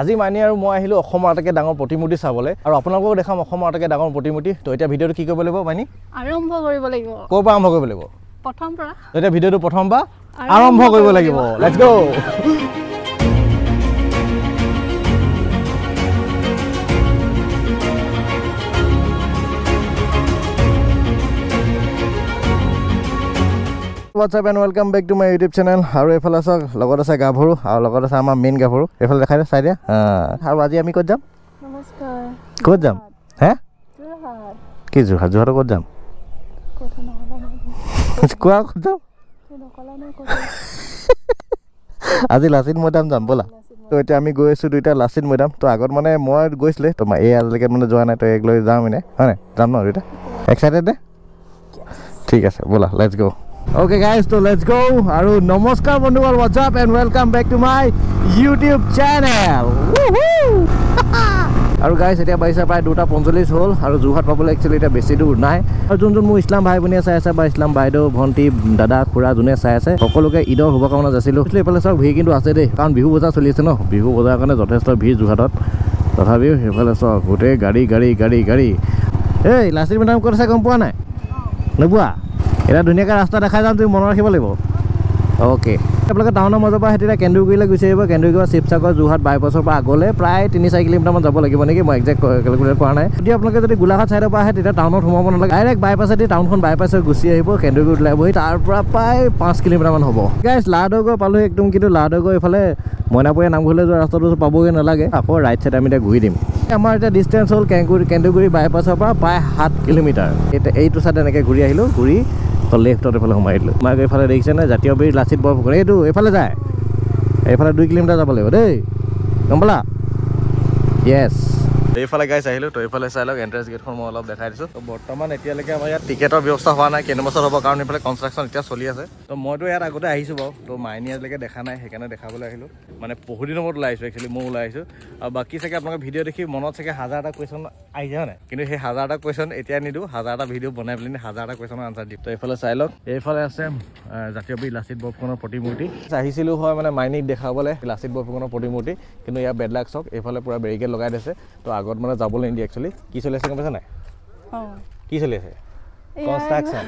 আজি মানি আৰু মই আহিলোঁ অসমৰ আটাইতকৈ ডাঙৰ প্ৰতিমূৰ্তি চাবলৈ আৰু আপোনালোককো দেখাম অসমৰ আটাইতকৈ ডাঙৰ প্ৰতিমূৰ্তি তো এতিয়া ভিডিঅ'টো কি কৰিব লাগিব মানি আৰম্ভ কৰিব লাগিব ক'ৰ পৰা আৰম্ভ কৰিব লাগিব প্ৰথম পৰা এতিয়া ভিডিঅ'টো প্ৰথম পৰা আৰম্ভ কৰিব লাগিব let's go' WhatsApp and welcome back to my YouTube channel আৰু এইফালে আছে লগত আছে গাভৰু আৰু লগত আছে আমাৰ মেইন গাভৰু এইফালে দেখাই দিয়া চাই দিয়া আৰু আজি আমি ক'ত যাম ক'ত যাম হে কি যোৰহাট যোৰহাটত ক'ত যাম কোৱা ক'ত যাম আজি লাচিত মৈদাম যাম ব'লা ত' এতিয়া আমি গৈ আছোঁ দুইটা লাচিত মৈদাম ত' আগত মানে মই গৈছিলে তো এই আজিলৈকে মানে যোৱা নাই তই এক লৈ যাম এনে হয় নাই যাম ন দুইটা এক্সাইটেড নে ঠিক আছে ব'লা লেটছ গ' Okay guys, so let's go. Aru namaskar bondhu bhal what's up and welcome back to my YouTube channel. Woohoo! Aru guys, eta paisa pray 2:45 hol. Aru juhat pabole actually eta beshi dur nai. Aru jun jun mu islam bhai bunia sai ase ba islam bhai do bhonti dada khura june sai ase. Sokoluke idor hoba kamona jasilu. Actually pale sob bhi kintu ase de. Karon bihu boja cholise no. Bihu boja kane jothesto bhi juhatot. Tathabi he pale sob gute gari gari gari gari. Ei, lasir madam korsa kompua nai? Nabua. No. এটা ধুনীয়াকৈ ৰাস্তা দেখাই যাম তুমি মনত ৰাখিব লাগিব okay আপোনালোকে টাউনৰ মাজৰ পৰা সেইটো এতিয়া কেন্দুগুৰিলৈ গুচি আহিব কেন্দুগুৰিৰ পৰা শিৱসাগৰ যোৰহাট বাইপাছৰ পৰা আগলৈ প্ৰায় তিনি চাৰি কিলোমিটাৰমান যাব লাগিব নেকি মই একজেক্ট কেলকুলেট কৰা নাই যদি আপোনালোকে যদি গোলাঘাট চাইডৰ পৰা আহে তেতিয়া টাউনত সোমাব নালাগে ডাইৰেক্ট বাইপাছেদি টাউনখন বাইপাছত গুচি আহিব কেন্দুগুৰি ওলাবহি তাৰ পৰা প্ৰায় পাঁচ কিলোমিটাৰমান হ'ব গাইছ লাহদৈগড় পালোহি একদম কিন্তু লাহদৈগড় এইফালে মইনাপুৰীয়া নামঘৰলৈ যোৱা ৰাস্তাটো পাবগৈ নালাগে আকৌ ৰাইট ছাইড আমি এতিয়া ঘূৰি দিম আমাৰ এতিয়া ডিষ্টেঞ্চ হ'ল কেংকু কেন্দুগুৰি বাইপাছৰ পৰা প্ৰায় সাত কিলোমিটাৰ এতিয়া এইটো ছাইড এনেকৈ ঘূৰি আহিলোঁ ঘূৰি লেফ্টত এইফালে সোমাই দিলোঁ মাক এইফালে দেখিছেনে জাতীয় বীৰ লাচিত বৰফুকন এইটো এইফালে যায় এইফালে দুই কিলোমিটাৰ যাব লাগিব দেই গম পালা য়েছ এইফালে গাইছ আহিলো তো এইফালে চাই লওক এন্ট্ৰেন্স গেটখন মই অলপ দেখাই দিছো বৰ্তমান এতিয়ালৈকে আমাৰ ইয়াত টিকেটৰ ব্যৱস্থা হোৱা নাই কেইদিন বছৰ হ'ব কাৰণ এইফালে কনষ্ট্ৰাকশ্যন এতিয়া চলি আছে তো মইতো ইয়াত আগতে আহিছোঁ বাৰু তো আজিলৈকে দেখা নাই সেইকাৰণে দেখাবলৈ আহিলো মানে বহুদিনৰ মই ওলাই আহিছোঁ একচুৱেলি মই ওলাই আহিছোঁ আৰু বাকী চাগে আপোনালোকে ভিডিঅ' দেখি মনত চাগে হাজাৰটা কুৱেশ্যন আহি যায় নাই কিন্তু সেই হাজাৰটা কুৱেশ্যন এতিয়া নিদিওঁ হাজাৰটা ভিডিঅ' বনাই পেলাই হাজাৰটা কুৱেশ্যনৰ আনচাৰ দিম তো এইফালে চাই লওক এইফালে আছে জাতীয় বি লাচিত বৰফুকনৰ প্ৰতিমূৰ্তি আহিছিলোঁ হয় মানে মাইনীক দেখাবলৈ লাচিত বৰফুকনৰ প্ৰতিমূৰ্তি কিন্তু ইয়াৰ বেডলাক চক এইফালে পূৰা বেৰিকেড লগাই দিছে তো আগত মানে যাবলৈ নিদিয়ে একচুৱেলি কি চলি আছে গম পাইছা নাই কি চলি আছে কনষ্ট্ৰাকশ্যন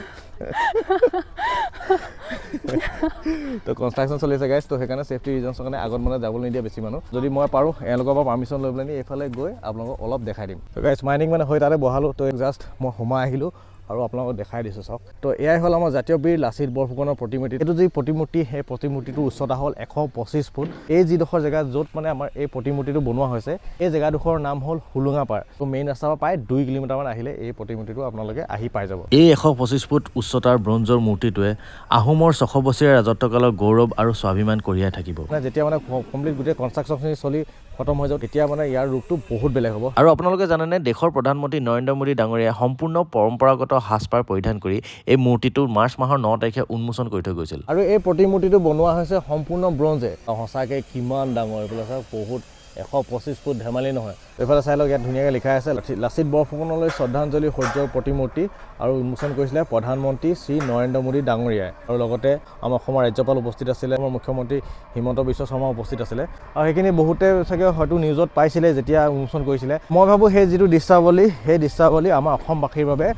তো কনষ্ট্ৰাকশ্যন চলি আছে গাইছ তো সেইকাৰণে ছেফটি ৰিজনছৰ কাৰণে আগত মানে যাব নিদিয়ে বেছি মানুহ যদি মই পাৰোঁ এওঁলোকৰ পৰা পাৰ্মিশ্যন লৈ পেলাই নি এইফালে গৈ আপোনালোকক অলপ দেখাই দিম তো গাইছ মাইনিং মানে হৈ তাতে বহালোঁ তো জাষ্ট মই সোমাই আহিলোঁ আৰু আপোনালোকক দেখাই দিছোঁ চাওক তো এয়াই হ'ল আমাৰ জাতীয় বীৰ লাচিত বৰফুকনৰ প্ৰতিমূৰ্তি এইটো যি প্ৰতিমূৰ্তি সেই প্ৰতিমূৰ্তিটোৰ উচ্চতা হ'ল এশ পঁচিছ ফুট এই যিডোখৰ জেগা য'ত মানে আমাৰ এই প্ৰতিমূৰ্তিটো বনোৱা হৈছে এই জেগাডোখৰ নাম হ'ল হুলুঙাপাৰ তো মেইন ৰাস্তাৰ পৰা প্ৰায় দুই কিলোমিটাৰমান আহিলে এই প্ৰতিমূৰ্তিটো আপোনালোকে আহি পাই যাব এই এশ পঁচিছ ফুট উচ্চতাৰ ব্ৰঞ্জৰ মূৰ্তিটোৱে আহোমৰ ছশ বছৰীয়া ৰাজত্বকালৰ গৌৰৱ আৰু স্বাভিমান কঢ়িয়াই থাকিব মানে যেতিয়া মানে কমপ্লিট গোটেই কনষ্ট্ৰাকশ্যনখিনি চলি খতম হৈ যাওক তেতিয়া মানে ইয়াৰ ৰোগটো বহুত বেলেগ হ'ব আৰু আপোনালোকে জানেনে দেশৰ প্ৰধানমন্ত্ৰী নৰেন্দ্ৰ মোদী ডাঙৰীয়াই সম্পূৰ্ণ পৰম্পৰাগত সাজপাৰ পৰিধান কৰি এই মূৰ্তিটো মাৰ্চ মাহৰ ন তাৰিখে উন্মোচন কৰি থৈ গৈছিল আৰু এই প্ৰতিমূৰ্তিটো বনোৱা হৈছে সম্পূৰ্ণ ব্ৰঞ্জে সঁচাকৈ কিমান ডাঙৰ এইবিলাক বহুত এশ পঁচিছ ফুট ধেমালি নহয় এইফালে চাই লওক ইয়াত ধুনীয়াকৈ লিখাই আছে লাচিত বৰফুকনলৈ শ্ৰদ্ধাঞ্জলি সূৰ্যৰ প্ৰতিমূৰ্তি আৰু উন্মোচন কৰিছিলে প্ৰধানমন্ত্ৰী শ্ৰী নৰেন্দ্ৰ মোদী ডাঙৰীয়াই আৰু লগতে আমাৰ অসমৰ ৰাজ্যপাল উপস্থিত আছিলে আমাৰ মুখ্যমন্ত্ৰী হিমন্ত বিশ্ব শৰ্মা উপস্থিত আছিলে আৰু সেইখিনি বহুতে চাগে হয়তো নিউজত পাইছিলে যেতিয়া উন্মোচন কৰিছিলে মই ভাবোঁ সেই যিটো দৃশ্যাৱলী সেই দৃশ্যাৱলী আমাৰ অসমবাসীৰ বাবে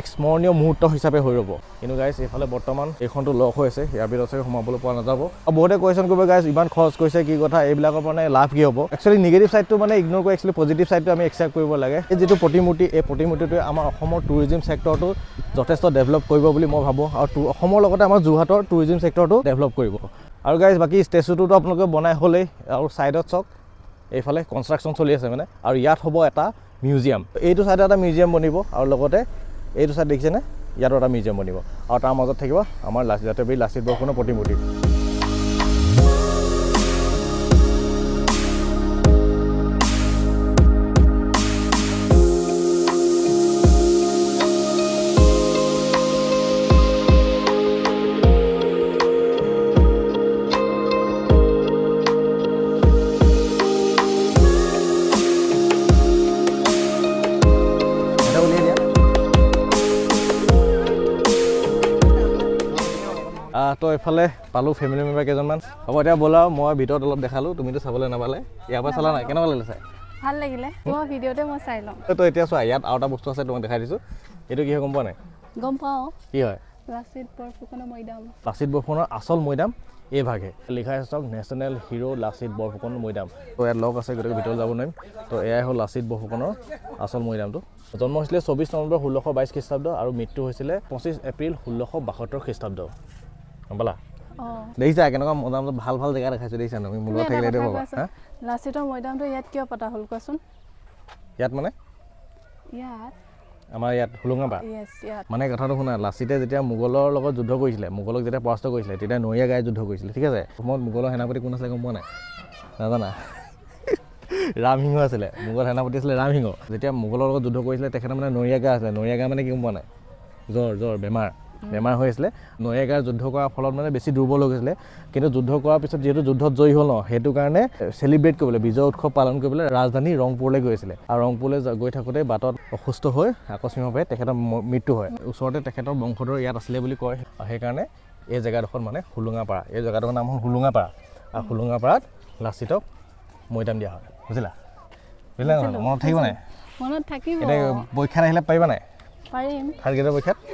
এক স্মৰণীয় মুহূৰ্ত হিচাপে হৈ ৰ'ব কিন্তু গাইজ এইফালে বৰ্তমান এইখনটো লক হৈ আছে ইয়াৰ ভিতৰত চাগে সোমাবলৈ পোৱা নাযাব আৰু বহুতে কুৱেশ্যন কৰিব গাইজ ইমান খৰচ কৰিছে কি কথা এইবিলাকৰ মানে লাভ কি হ'ব একচুৱেলি নিগেটিভ ছাইডটো মানে ইগন'ৰ কৰি একচুৱেলি পজিটিভ ছাইডটো আমি এক্সেপ্ট কৰিব লাগে এই যিটো প্ৰতিমূৰ্তি এই প্ৰতিমূৰ্তিটোৱে আমাৰ অসমৰ টুৰিজিম ছেক্টৰটো যথেষ্ট ডেভেলপ কৰিব বুলি মই ভাবোঁ আৰু অসমৰ লগতে আমাৰ যোৰহাটৰ টুৰিজিম ছেক্টৰটো ডেভেলপ কৰিব আৰু গাইজ বাকী ষ্টেচুটোতো আপোনালোকে বনাই হ'লেই আৰু ছাইডত চাওক এইফালে কনষ্ট্ৰাকশ্যন চলি আছে মানে আৰু ইয়াত হ'ব এটা মিউজিয়াম এইটো ছাইডত এটা মিউজিয়াম বনিব আৰু লগতে এইটো চাইড দেখিছেনে ইয়াতো এটা মিউজিয়াম বনিব আৰু তাৰ মাজত থাকিব আমাৰ লাচিত জাতীয় লাচিত বৰষুণৰ প্ৰতিমূৰ্তি তো এফালে পালো ফেমিলি মেম্বাৰ কেইজনমান হ'ব এতিয়া ব'লা মই ভিতৰত অলপ দেখালো তুমিতো চাবলৈ নাপালে ইয়াৰ পৰা চালা নাই কেনেকুৱা লাগিলে চাই ভাল লাগিলে মই ভিডিঅ'তে মই চাই লওঁ তই এতিয়া চোৱা ইয়াত আৰু এটা বস্তু আছে তোমাক দেখাই দিছোঁ এইটো কি হয় গম পোৱা নাই গম পাওঁ কি হয় লাচিত বৰফুকনৰ মৈদাম লাচিত বৰফুকনৰ আচল মৈদাম এইভাগে লিখাই চাওক নেশ্যনেল হিৰ' লাচিত বৰফুকনৰ মৈদাম তো ইয়াত লগ আছে গতিকে ভিতৰত যাব নোৱাৰিম তো এয়াই হ'ল লাচিত বৰফুকনৰ আচল মৈদামটো জন্ম হৈছিলে চৌবিছ নৱেম্বৰ ষোল্লশ বাইছ খ্ৰীষ্টাব্দ আৰু মৃত্যু হৈছিলে পঁচিছ এপ্ৰিল ষোল্লশ বাসত্তৰ খ্ৰীষ্টাব্দ বলা দেখিছা কেনেকুৱা মৈদামটো ভাল ভাল জেগা দেখাইছোঁ দেখিছা তুমি মোৰ লগত থাকিলে পাবা লাচিতৰ মৈদামটো ইয়াত কিয় পতা হ'ল কোৱাচোন ইয়াত মানে ইয়াত আমাৰ ইয়াত হুলুঙাপা মানে কথাটো শুনা লাচিতে যেতিয়া মোগলৰ লগত যুদ্ধ কৰিছিলে মোগলক যেতিয়া পৰাস্ত কৰিছিলে তেতিয়া নৰিয়া গাই যুদ্ধ কৰিছিলে ঠিক আছে সময়ত মোগলৰ সেনাপতি কোন আছিলে গম পোৱা নাই নাজানা ৰামসিংহ আছিলে মোগল সেনাপতি আছিলে ৰামসিংহ যেতিয়া মোগলৰ লগত যুদ্ধ কৰিছিলে তেখেতে মানে নৰিয়া গা আছিলে নৰিয়া গা মানে কি গম পোৱা নাই জ্বৰ জ্বৰ বেমাৰ বেমাৰ হৈ আছিলে নৈ এগাৰ যুদ্ধ কৰাৰ ফলত মানে বেছি দুৰ্বল হৈ গৈছিলে কিন্তু যুদ্ধ কৰাৰ পিছত যিহেতু যুদ্ধত জয়ী হ'ল ন সেইটো কাৰণে চেলিব্ৰেট কৰিবলৈ বিজয় উৎসৱ পালন কৰিবলৈ ৰাজধানী ৰংপুৰলৈ গৈ আছিলে আৰু ৰংপুৰলৈ গৈ থাকোঁতে বাটত অসুস্থ হৈ আকস্মিকভাৱে তেখেতৰ মৃত্যু হয় ওচৰতে তেখেতৰ বংশধৰ ইয়াত আছিলে বুলি কয় সেইকাৰণে এই জেগাডোখৰ মানে হোলোঙাপাৰা এই জেগাডোখৰ নাম হ'ল হোলোঙাপাৰা আৰু হোলোঙাপাৰাত লাচিতক মৈদাম দিয়া হয় বুজিলা বুজিলা নহয় মনত থাকিব নাই মনত থাকিব এতিয়া আহিলে পাৰিবা নাই পাৰিম থাৰ্ড গ্ৰেডৰ পৰীক্ষাত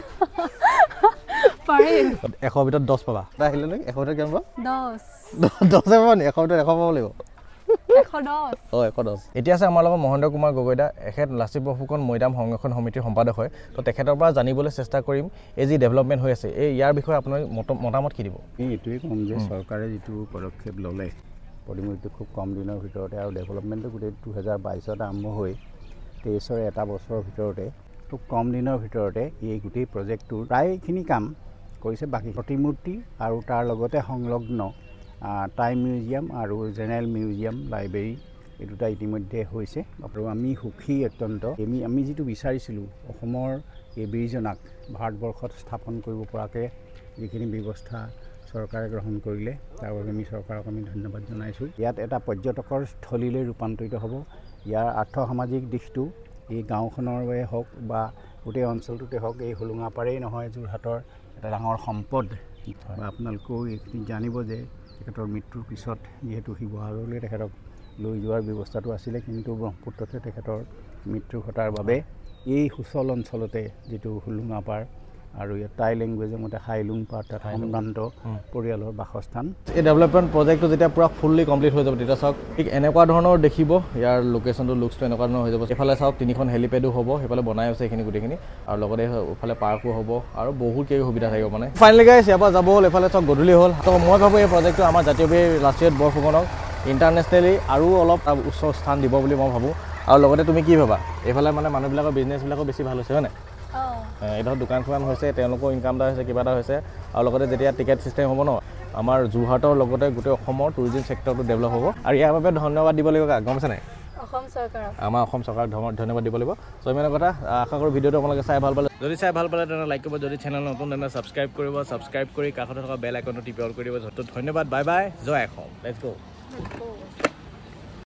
মহেন্দ্ৰ কুমাৰ গগৈদা এখেত লাচিত বৰফুকন মৈদাম সংৰক্ষণ সমিতিৰ সম্পাদক হয় তো তেখেতৰ পৰা জানিবলৈ চেষ্টা কৰিম এই যি ডেভেলপমেণ্ট হৈ আছে এই ইয়াৰ বিষয়ে আপোনাক মতামত কি দিব এইটোৱে কম যে চৰকাৰে যিটো পদক্ষেপ ল'লে পদুমিটো খুব কম দিনৰ ভিতৰতে আৰু ডেভেলপমেণ্টটো গোটেই দুহেজাৰ বাইছত আৰম্ভ হৈ তেইছৰ এটা বছৰৰ ভিতৰতে খুব কম দিনৰ ভিতৰতে এই গোটেই প্ৰজেক্টটোৰ প্ৰায়খিনি কাম কৰিছে বাকী প্ৰতিমূৰ্তি আৰু তাৰ লগতে সংলগ্ন টাইম মিউজিয়াম আৰু জেনেৰেল মিউজিয়াম লাইব্ৰেৰী এই দুটা ইতিমধ্যে হৈছে আৰু আমি সুখী অত্যন্ত আমি আমি যিটো বিচাৰিছিলোঁ অসমৰ এই বীৰজনাক ভাৰতবৰ্ষত স্থাপন কৰিব পৰাকৈ যিখিনি ব্যৱস্থা চৰকাৰে গ্ৰহণ কৰিলে তাৰ বাবে আমি চৰকাৰক আমি ধন্যবাদ জনাইছোঁ ইয়াত এটা পৰ্যটকৰ স্থলীলৈ ৰূপান্তৰিত হ'ব ইয়াৰ আৰ্থ সামাজিক দিশটো এই গাঁওখনৰে হওক বা গোটেই অঞ্চলটোতে হওক এই হোলোঙাপাৰেই নহয় যোৰহাটৰ এটা ডাঙৰ সম্পদ বা আপোনালোকেও এইখিনি জানিব যে তেখেতৰ মৃত্যুৰ পিছত যিহেতু শিৱসাগৰলৈ তেখেতক লৈ যোৱাৰ ব্যৱস্থাটো আছিলে কিন্তু ব্ৰহ্মপুত্ৰতে তেখেতৰ মৃত্যু ঘটাৰ বাবে এই সুচল অঞ্চলতে যিটো হুলুঙাপাৰ আৰু ইয়াত টাই লেংগুৱেজৰ মতে হাইলুং পাৰ্ট সম্ভ্ৰান্ত পৰিয়ালৰ বাসস্থান এই ডেভেলপমেণ্ট প্ৰজেক্টটো যেতিয়া পূৰা ফুল্লি কমপ্লিট হৈ যাব তেতিয়া চাওক ঠিক এনেকুৱা ধৰণৰ দেখিব ইয়াৰ লোকেশ্যনটো লুকচটো এনেকুৱা ধৰণৰ হৈ যাব সেইফালে চাওক তিনিখন হেলিপেডো হ'ব সেইফালে বনাই আছে এইখিনি গোটেইখিনি আৰু লগতে এইফালে পাৰ্কো হ'ব আৰু বহুত কেই সুবিধা থাকিব মানে ফাইনেলি গাইছ ইয়াৰ পৰা যাব হ'ল এইফালে চাওক গধূলি হ'ল ত' মই ভাবোঁ এই প্ৰজেক্টটো আমাৰ জাতীয়বী ৰাষ্ট্ৰীয় বৰফুকনক ইণ্টাৰনেশ্যনেলি আৰু অলপ উচ্চ স্থান দিব বুলি মই ভাবোঁ আৰু লগতে তুমি কি ভাবা এইফালে মানে মানুহবিলাকৰ বিজনেছবিলাকো বেছি ভাল হৈছে হয়নে দোকান দোকানখন হৈছে তেওঁলোকৰ ইনকাম এটা হৈছে কিবা এটা হৈছে আৰু লগতে যেতিয়া টিকেট ছিষ্টেম হ'ব ন আমাৰ যোৰহাটৰ লগতে গোটেই অসমৰ টুৰিজিম ছেক্টৰটো ডেভেলপ হ'ব আৰু ইয়াৰ বাবে ধন্যবাদ দিব লাগিব গম পাইছে নাই আমাৰ অসম চৰকাৰক ধন্যবাদ দিব লাগিব চ' ইমানৰ কথা আশা কৰোঁ ভিডিঅ'টো আপোনালোকে চাই ভাল পালে যদি চাই ভাল পালে তেনেহ'লে লাইক কৰিব যদি চেনেল নতুন তেনেহ'লে ছাবস্ক্ৰাইব কৰিব ছাবস্ক্ৰাইব কৰি কাষতে থকা বেল আইকনটো টিপি অল কৰি দিব ধন্যবাদ bye bye Jay Assam let's গ'